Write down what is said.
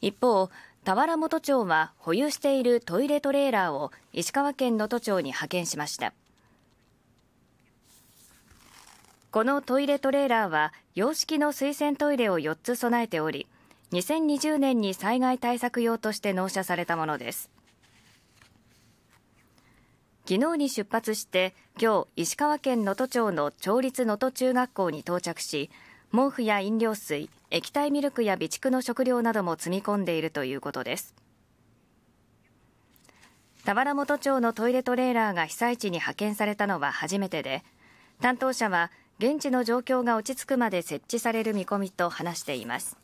一方、田原本町は保有しているトイレトレーラーを石川県能登町に派遣しました。このトイレトレーラーは洋式の水洗トイレを4つ備えており2020年に災害対策用として納車されたものです昨日に出発して今日石川県能登町の町立能登中学校に到着し毛布や飲料水液体ミルクや備蓄の食料なども積み込んでいるということです田原本町のトイレトレーラーが被災地に派遣されたのは初めてで担当者は現地の状況が落ち着くまで設置される見込みと話しています